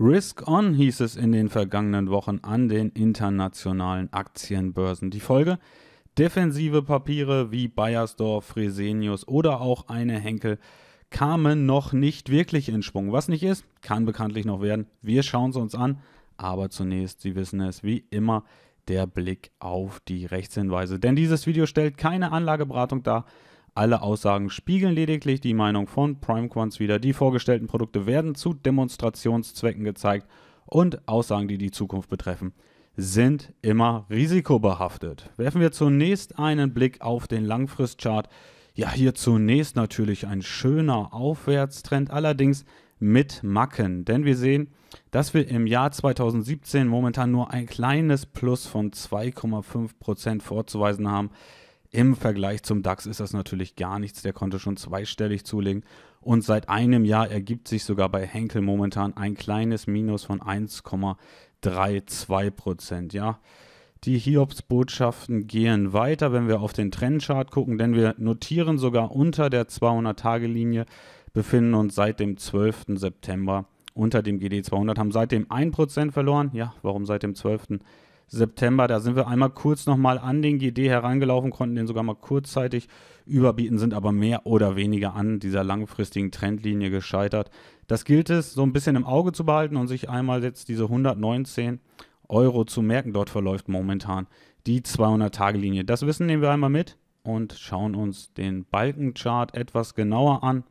Risk On hieß es in den vergangenen Wochen an den internationalen Aktienbörsen. Die Folge? Defensive Papiere wie Bayersdorf, Fresenius oder auch eine Henkel kamen noch nicht wirklich in Schwung. Was nicht ist, kann bekanntlich noch werden. Wir schauen es uns an. Aber zunächst, Sie wissen es, wie immer, der Blick auf die Rechtshinweise. Denn dieses Video stellt keine Anlageberatung dar alle Aussagen spiegeln lediglich die Meinung von PrimeQuants wider. Die vorgestellten Produkte werden zu Demonstrationszwecken gezeigt und Aussagen, die die Zukunft betreffen, sind immer risikobehaftet. Werfen wir zunächst einen Blick auf den Langfristchart. Ja, hier zunächst natürlich ein schöner Aufwärtstrend, allerdings mit Macken, denn wir sehen, dass wir im Jahr 2017 momentan nur ein kleines Plus von 2,5% vorzuweisen haben. Im Vergleich zum DAX ist das natürlich gar nichts. Der konnte schon zweistellig zulegen. Und seit einem Jahr ergibt sich sogar bei Henkel momentan ein kleines Minus von 1,32 Prozent. Ja, die Hiobsbotschaften gehen weiter, wenn wir auf den Trendchart gucken, denn wir notieren sogar unter der 200-Tage-Linie, befinden uns seit dem 12. September unter dem GD 200, haben seitdem 1% verloren. Ja, warum seit dem 12. September? September. Da sind wir einmal kurz nochmal an den GD herangelaufen, konnten den sogar mal kurzzeitig überbieten, sind aber mehr oder weniger an dieser langfristigen Trendlinie gescheitert. Das gilt es so ein bisschen im Auge zu behalten und sich einmal jetzt diese 119 Euro zu merken. Dort verläuft momentan die 200-Tage-Linie. Das Wissen nehmen wir einmal mit und schauen uns den Balkenchart etwas genauer an.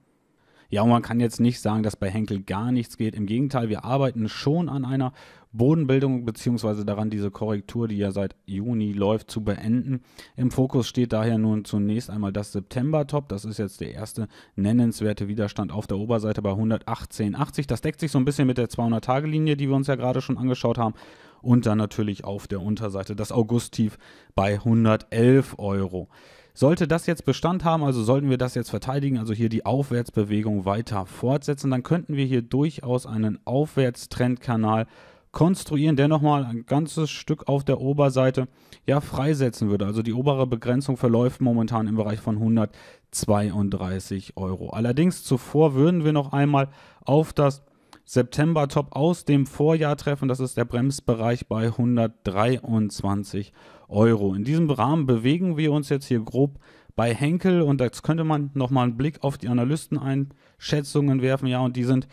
Ja, und man kann jetzt nicht sagen, dass bei Henkel gar nichts geht. Im Gegenteil, wir arbeiten schon an einer Bodenbildung beziehungsweise daran, diese Korrektur, die ja seit Juni läuft, zu beenden. Im Fokus steht daher nun zunächst einmal das September-Top. Das ist jetzt der erste nennenswerte Widerstand auf der Oberseite bei 118,80. Das deckt sich so ein bisschen mit der 200-Tage-Linie, die wir uns ja gerade schon angeschaut haben. Und dann natürlich auf der Unterseite das August-Tief bei 111 Euro. Sollte das jetzt Bestand haben, also sollten wir das jetzt verteidigen, also hier die Aufwärtsbewegung weiter fortsetzen, dann könnten wir hier durchaus einen Aufwärtstrendkanal konstruieren, der nochmal ein ganzes Stück auf der Oberseite ja freisetzen würde. Also die obere Begrenzung verläuft momentan im Bereich von 132 Euro. Allerdings zuvor würden wir noch einmal auf das September-Top aus dem Vorjahr treffen. Das ist der Bremsbereich bei 123 Euro. In diesem Rahmen bewegen wir uns jetzt hier grob bei Henkel und jetzt könnte man nochmal einen Blick auf die Analysteneinschätzungen werfen. Ja, und die sind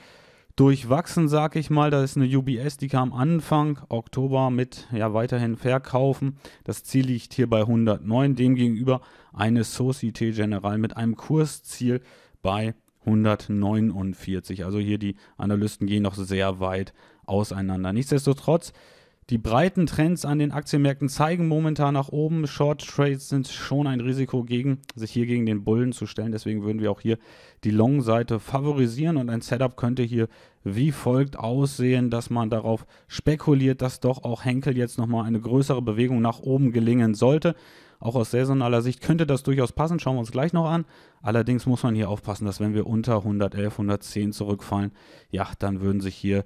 durchwachsen, sag ich mal. Da ist eine UBS, die kam Anfang Oktober mit ja weiterhin verkaufen. Das Ziel liegt hier bei 109, demgegenüber eine Societe Generale mit einem Kursziel bei 149. Also hier die Analysten gehen noch sehr weit auseinander. Nichtsdestotrotz die breiten Trends an den Aktienmärkten zeigen momentan nach oben. Short Trades sind schon ein Risiko, gegen, sich hier gegen den Bullen zu stellen. Deswegen würden wir auch hier die Long-Seite favorisieren und ein Setup könnte hier wie folgt aussehen, dass man darauf spekuliert, dass doch auch Henkel jetzt nochmal eine größere Bewegung nach oben gelingen sollte. Auch aus saisonaler Sicht könnte das durchaus passen, schauen wir uns gleich noch an. Allerdings muss man hier aufpassen, dass wenn wir unter 111, 110 zurückfallen, ja, dann würden sich hier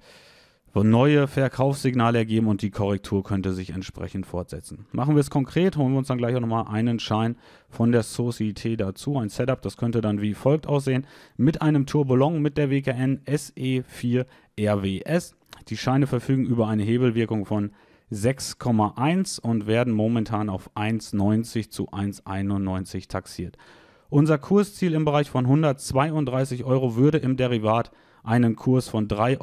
neue Verkaufssignale ergeben und die Korrektur könnte sich entsprechend fortsetzen. Machen wir es konkret, holen wir uns dann gleich auch nochmal einen Schein von der Societe dazu, ein Setup, das könnte dann wie folgt aussehen, mit einem Turballon mit der WKN SE4 RWS. Die Scheine verfügen über eine Hebelwirkung von 6,1 und werden momentan auf 1,90 zu 1,91 taxiert. Unser Kursziel im Bereich von 132 Euro würde im Derivat einen Kurs von 3,47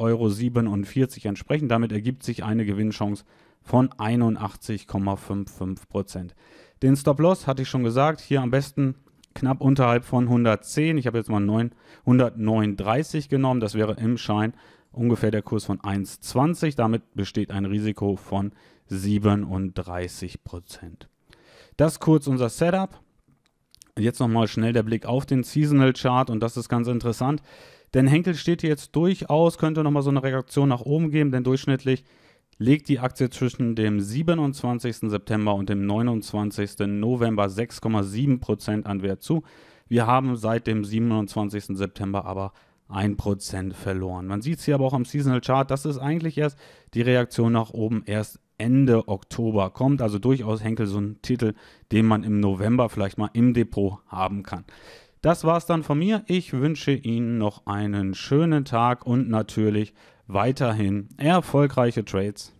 Euro entsprechen. Damit ergibt sich eine Gewinnchance von 81,55 Prozent. Den Stop-Loss hatte ich schon gesagt, hier am besten knapp unterhalb von 110. Ich habe jetzt mal 109,30 genommen. Das wäre im Schein ungefähr der Kurs von 1,20. Damit besteht ein Risiko von 37 Prozent. Das kurz unser Setup. Jetzt nochmal schnell der Blick auf den Seasonal Chart und das ist ganz interessant. Denn Henkel steht hier jetzt durchaus, könnte nochmal so eine Reaktion nach oben geben, denn durchschnittlich legt die Aktie zwischen dem 27. September und dem 29. November 6,7% an Wert zu. Wir haben seit dem 27. September aber 1% verloren. Man sieht es hier aber auch am Seasonal Chart, das ist eigentlich erst die Reaktion nach oben erst Ende Oktober kommt. Also durchaus Henkel so ein Titel, den man im November vielleicht mal im Depot haben kann. Das war's dann von mir. Ich wünsche Ihnen noch einen schönen Tag und natürlich weiterhin erfolgreiche Trades.